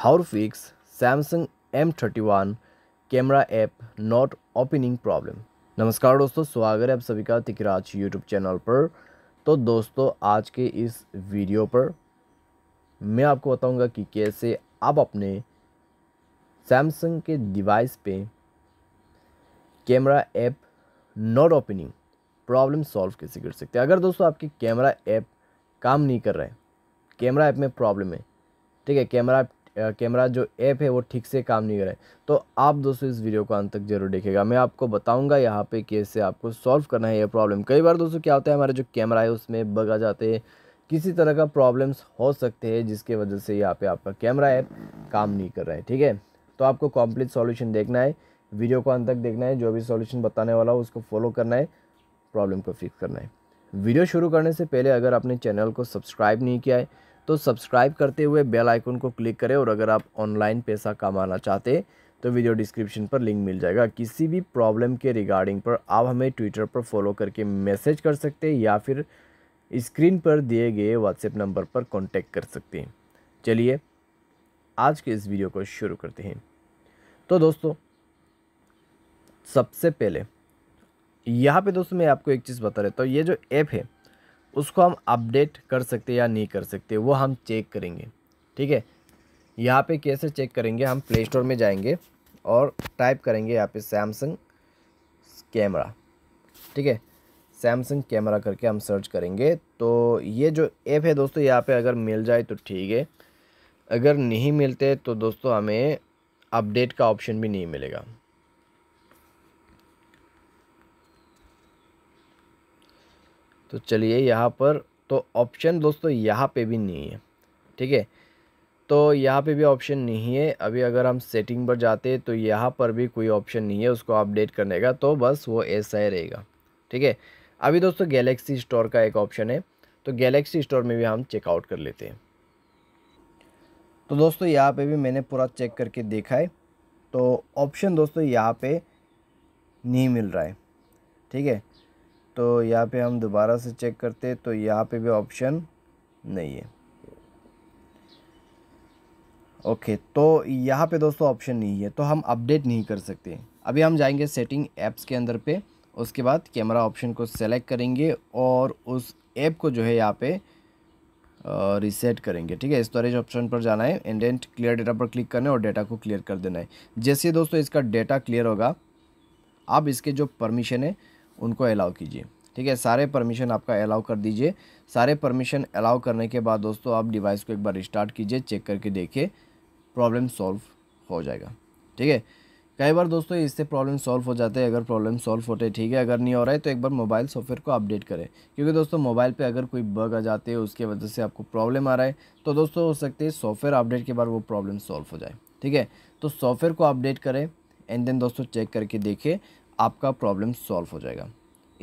हाउरफिक्स Samsung M thirty one camera app not opening problem नमस्कार दोस्तों स्वागत है आप सभी का तिकराज यूट्यूब चैनल पर तो दोस्तों आज के इस वीडियो पर मैं आपको बताऊंगा कि कैसे आप अपने सैमसंग के डिवाइस पे camera app not opening problem solve कैसे कर सकते हैं अगर दोस्तों आपकी कैमरा ऐप काम नहीं कर रहे हैं कैमरा ऐप में प्रॉब्लम है ठीक है कैमरा ऐप कैमरा जो ऐप है वो ठीक से काम नहीं कर रहा है तो आप दोस्तों इस वीडियो को अंत तक जरूर देखेगा मैं आपको बताऊंगा यहाँ पे कैसे आपको सॉल्व करना है ये प्रॉब्लम कई बार दोस्तों क्या होता है हमारे जो कैमरा है उसमें बग आ जाते हैं किसी तरह का प्रॉब्लम्स हो सकते हैं जिसके वजह से यहाँ पर आपका कैमरा ऐप काम नहीं कर रहा है ठीक है तो आपको कॉम्प्लीट सॉल्यूशन देखना है वीडियो को अंत तक देखना है जो भी सॉल्यूशन बताने वाला हो उसको फॉलो करना है प्रॉब्लम को फिक्स करना है वीडियो शुरू करने से पहले अगर आपने चैनल को सब्सक्राइब नहीं किया है तो सब्सक्राइब करते हुए बेल आइकन को क्लिक करें और अगर आप ऑनलाइन पैसा कमाना चाहते तो वीडियो डिस्क्रिप्शन पर लिंक मिल जाएगा किसी भी प्रॉब्लम के रिगार्डिंग पर आप हमें ट्विटर पर फॉलो करके मैसेज कर सकते हैं या फिर स्क्रीन पर दिए गए व्हाट्सएप नंबर पर कॉन्टेक्ट कर सकते हैं चलिए आज के इस वीडियो को शुरू करते हैं तो दोस्तों सबसे पहले यहाँ पे दोस्तों मैं आपको एक चीज़ बता रहता हूँ ये जो ऐप है उसको हम अपडेट कर सकते या नहीं कर सकते वो हम चेक करेंगे ठीक है यहाँ पे कैसे चेक करेंगे हम प्ले स्टोर में जाएंगे और टाइप करेंगे यहाँ पे सैमसंग कैमरा ठीक है सैमसंग कैमरा करके हम सर्च करेंगे तो ये जो ऐप है दोस्तों यहाँ पे अगर मिल जाए तो ठीक है अगर नहीं मिलते तो दोस्तों हमें अपडेट का ऑप्शन भी नहीं मिलेगा तो चलिए यहाँ पर तो ऑप्शन दोस्तों यहाँ पे भी नहीं है ठीक है तो यहाँ पे भी ऑप्शन नहीं है अभी अगर हम सेटिंग पर जाते तो यहाँ पर भी कोई ऑप्शन नहीं है उसको अपडेट करने का तो बस वो ऐसा ही रहेगा ठीक है अभी दोस्तों गैलेक्सी स्टोर का एक ऑप्शन है तो गैलेक्सी स्टोर में भी हम चेकआउट कर लेते हैं तो दोस्तों यहाँ पे भी मैंने पूरा चेक करके देखा है तो ऑप्शन दोस्तों यहाँ पे नहीं मिल रहा है ठीक है तो यहाँ पे हम दोबारा से चेक करते तो यहाँ पे भी ऑप्शन नहीं है ओके तो यहाँ पे दोस्तों ऑप्शन नहीं है तो हम अपडेट नहीं कर सकते अभी हम जाएंगे सेटिंग ऐप्स के अंदर पे उसके बाद कैमरा ऑप्शन को सेलेक्ट करेंगे और उस ऐप को जो है यहाँ पे रिसेट करेंगे ठीक है स्टोरेज ऑप्शन पर जाना है इंडेंट क्लियर डेटा पर क्लिक करना है और डेटा को क्लियर कर देना है जैसे दोस्तों इसका डेटा क्लियर होगा अब इसके जो परमिशन है उनको अलाउ कीजिए ठीक है सारे परमिशन आपका अलाउ कर दीजिए सारे परमिशन अलाउ करने के बाद दोस्तों आप डिवाइस को एक बार रिस्टार्ट कीजिए चेक करके देखिए प्रॉब्लम सॉल्व हो जाएगा ठीक है कई बार दोस्तों इससे प्रॉब्लम सॉल्व हो जाते हैं अगर प्रॉब्लम सॉल्व होते हैं ठीक है अगर नहीं हो रहा है तो एक बार मोबाइल सॉफ्टवेयर को अपडेट करें क्योंकि दोस्तों मोबाइल पे अगर कोई बग आ जाते हैं उसके वजह से आपको प्रॉब्लम आ रहा है तो दोस्तों हो सकते हैं सॉफ्टवेयर अपडेट के बाद वो प्रॉब्लम सॉल्व हो जाए ठीक है तो सॉफ्टवेयर को अपडेट करें एंड देन दोस्तों चेक करके देखें आपका प्रॉब्लम सॉल्व हो जाएगा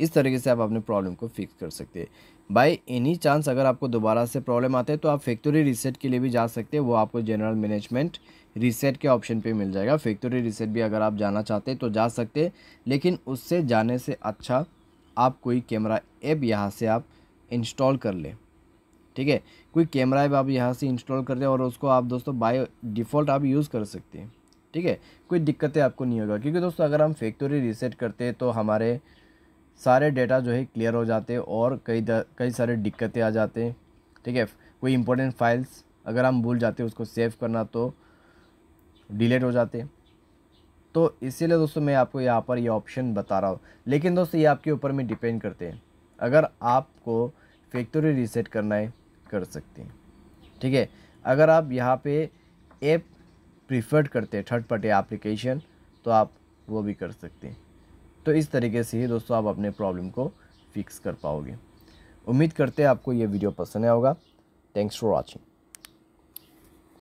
इस तरीके से आप अपने प्रॉब्लम को फिक्स कर सकते हैं बाय एनी चांस अगर आपको दोबारा से प्रॉब्लम आते हैं तो आप फैक्ट्री रीसेट के लिए भी जा सकते हैं वो आपको जनरल मैनेजमेंट रीसेट के ऑप्शन पे मिल जाएगा फैक्ट्री रीसेट भी अगर आप जाना चाहते हैं तो जा सकते हैं लेकिन उससे जाने से अच्छा आप कोई कैमरा ऐप यहाँ से आप इंस्टॉल कर लें ठीक है कोई कैमरा ऐप आप यहाँ से इंस्टॉल कर लें और उसको आप दोस्तों बाय डिफ़ॉल्ट आप यूज़ कर सकते हैं ठीक है कोई दिक्कतें आपको नहीं होगा क्योंकि दोस्तों अगर हम फैक्ट्री रीसेट करते हैं तो हमारे सारे डेटा जो है क्लियर हो जाते और कई कई सारे दिक्कतें आ जाते हैं ठीक है कोई इंपॉर्टेंट फाइल्स अगर हम भूल जाते उसको सेव करना तो डिलीट हो जाते तो इसीलिए दोस्तों मैं आपको यहाँ पर ये ऑप्शन बता रहा हूँ लेकिन दोस्तों ये आपके ऊपर में डिपेंड करते हैं अगर आपको फैक्ट्री रीसेट करना है कर सकते हैं ठीक है अगर आप यहाँ पे ऐप प्रीफर्ड करते हैं थर्ड पार्टी एप्लीकेशन तो आप वो भी कर सकते हैं तो इस तरीके से ही दोस्तों आप अपने प्रॉब्लम को फिक्स कर पाओगे उम्मीद करते हैं आपको ये वीडियो पसंद आया होगा थैंक्स फॉर वॉचिंग